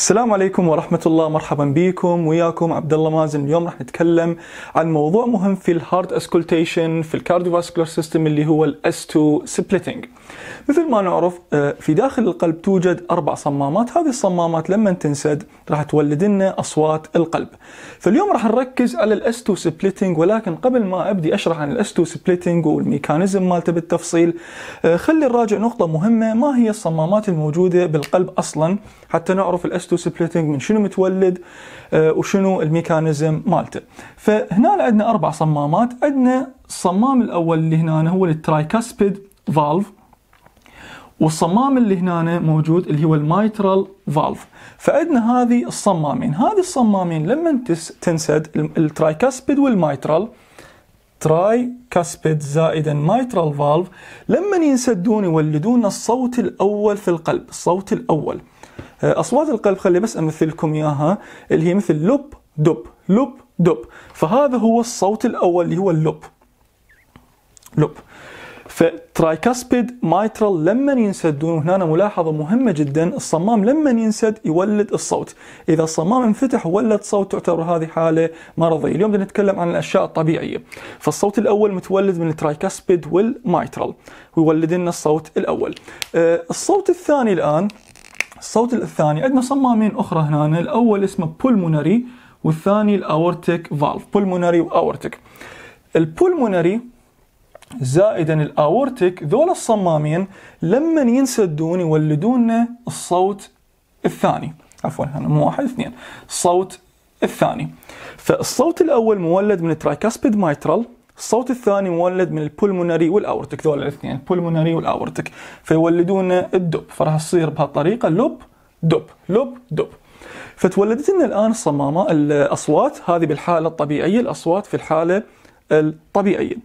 السلام عليكم ورحمة الله مرحبا بكم وياكم عبد الله مازن اليوم راح نتكلم عن موضوع مهم في الهارد اسكولتيشن في الكارديوفاسكولار سيستم اللي هو الاس 2 سبليتنج مثل ما نعرف آه، في داخل القلب توجد أربع صمامات هذه الصمامات لما تنسد راح تولد لنا أصوات القلب فاليوم راح نركز على الاس 2 سبليتنج ولكن قبل ما أبدي أشرح عن الاس 2 سبليتنج والميكانيزم مالته بالتفصيل آه، خلي نراجع نقطة مهمة ما هي الصمامات الموجودة بالقلب أصلا حتى نعرف الاس تو سبليتنج من شنو متولد آه، وشنو الميكانيزم مالته فهنا عندنا اربع صمامات عندنا الصمام الاول اللي هنا هو الترايكاسبيد فالف والصمام اللي هنا موجود اللي هو المايترال فالف فعندنا هذه الصمامين هذه الصمامين لما تنسد الترايكاسبيد والمايترال تراي كاسبيد زائدا مايترال فالف لما ينسدون يولدون الصوت الاول في القلب الصوت الاول آه، اصوات القلب خلي بس امثل لكم اياها اللي هي مثل لوب دوب لوب دوب فهذا هو الصوت الاول اللي هو اللب لوب فترايكاسبيد مايترال لما ينسدون وهنا ملاحظة مهمة جدا الصمام لما ينسد يولد الصوت إذا الصمام انفتح وولد صوت تعتبر هذه حالة مرضية اليوم بدنا نتكلم عن الأشياء الطبيعية فالصوت الأول متولد من الترايكاسبيد والمايترال ويولد لنا الصوت الأول آه، الصوت الثاني الآن الصوت الثاني عندنا صمامين اخرى هنا الاول اسمه بولموناري والثاني الاورتيك فالف بولموناري واورتيك البولموناري زائدا الاورتيك ذول الصمامين لما ينسدون يولدون الصوت الثاني عفوا هنا مو واحد اثنين الصوت الثاني فالصوت الاول مولد من الترايكاسبيد مايترال الصوت الثاني مولد من البولمونري والاورتك ذول الاثنين البولمونري والاورتك فيولدون الدب فراح تصير بهالطريقه لوب دب لوب دب فتولدت لنا الان الصمامه الاصوات هذه بالحاله الطبيعيه الاصوات في الحاله الطبيعيه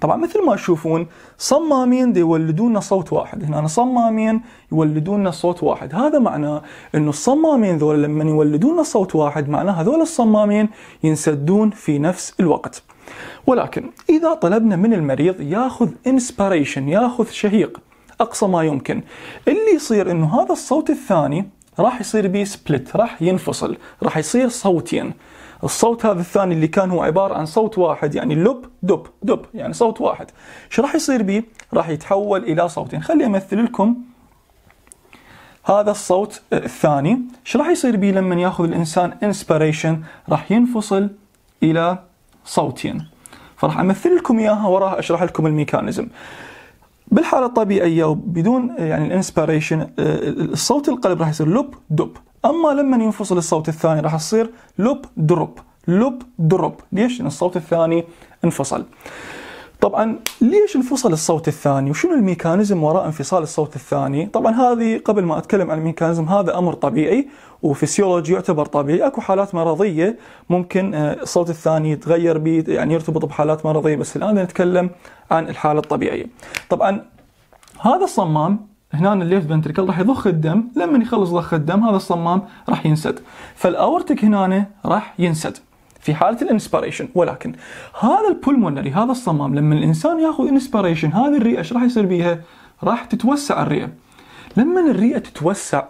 طبعا مثل ما تشوفون صمامين يولدون صوت واحد هنا صمامين يولدون صوت واحد هذا معناه انه الصمامين ذول لما يولدون صوت واحد معناه هذول الصمامين ينسدون في نفس الوقت ولكن اذا طلبنا من المريض ياخذ انسبيريشن ياخذ شهيق اقصى ما يمكن اللي يصير انه هذا الصوت الثاني راح يصير بي سبلت راح ينفصل راح يصير صوتين الصوت هذا الثاني اللي كان هو عبارة عن صوت واحد يعني لب دب دب يعني صوت واحد شو راح يصير بي راح يتحول إلى صوتين خلي أمثل لكم هذا الصوت الثاني شو راح يصير بي لما ياخذ الإنسان inspiration راح ينفصل إلى صوتين فراح أمثل لكم إياها وراها أشرح لكم الميكانيزم بالحاله الطبيعيه وبدون آه، يعني الانسبريشن آه، صوت القلب راح يصير لوب دوب اما لما ينفصل الصوت الثاني راح يصير لوب دروب لوب دروب ليش؟ لان الصوت الثاني انفصل طبعا ليش انفصل الصوت الثاني وشنو الميكانيزم وراء انفصال الصوت الثاني طبعا هذه قبل ما اتكلم عن الميكانيزم هذا امر طبيعي وفسيولوجي يعتبر طبيعي اكو حالات مرضيه ممكن آه، الصوت الثاني يتغير بي يعني يرتبط بحالات مرضيه بس الان نتكلم عن الحاله الطبيعيه طبعا هذا الصمام هنا الليفت فنتريكل راح يضخ الدم لما يخلص ضخ الدم هذا الصمام راح ينسد فالاورتك هنا راح ينسد في حاله الانسبريشن ولكن هذا البولمونري هذا الصمام لما الانسان ياخذ انسبريشن هذه الرئه ايش راح يصير بيها؟ راح تتوسع الرئه لما الرئه تتوسع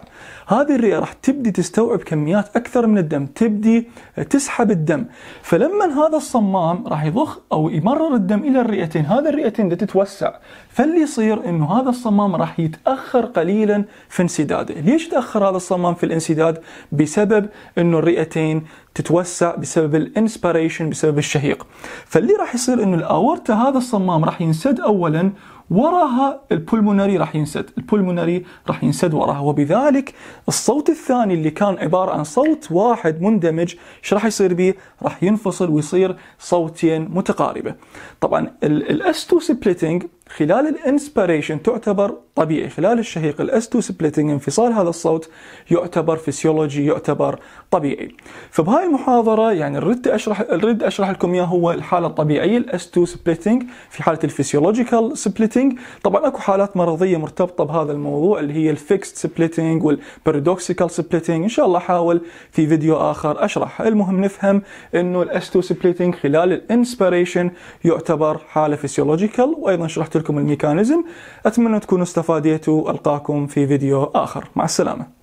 هذه الرئه راح تبدي تستوعب كميات اكثر من الدم تبدي تسحب الدم فلما هذا الصمام راح يضخ او يمرر الدم الى الرئتين هذا الرئتين تتوسع فاللي يصير انه هذا الصمام راح يتاخر قليلا في انسداده ليش تاخر هذا الصمام في الانسداد بسبب انه الرئتين تتوسع بسبب الانسبيريشن بسبب الشهيق فاللي راح يصير انه الاورتا هذا الصمام راح ينسد اولا وراها البولموناري راح ينسد البولموناري راح ينسد وراها وبذلك الصوت الثاني اللي كان عبارة عن صوت واحد مندمج ايش راح يصير به راح ينفصل ويصير صوتين متقاربة طبعا الاستو سبليتنج خلال الانسبيريشن تعتبر طبيعي خلال الشهيق الاس 2 سبليتنج انفصال هذا الصوت يعتبر فسيولوجي يعتبر طبيعي فبهاي المحاضره يعني الرد اشرح الرد اشرح لكم اياه هو الحاله الطبيعيه الاس 2 سبليتنج في حاله الفسيولوجيكال سبليتنج طبعا اكو حالات مرضيه مرتبطه بهذا الموضوع اللي هي الفيكست سبليتنج والبارادوكسيكال سبليتنج ان شاء الله احاول في فيديو اخر اشرح المهم نفهم انه الاس 2 سبليتنج خلال الانسبيريشن يعتبر حاله فسيولوجيكال وايضا شرحت لكم الميكانيزم أتمنى تكونوا استفاديتوا ألقاكم في فيديو آخر مع السلامة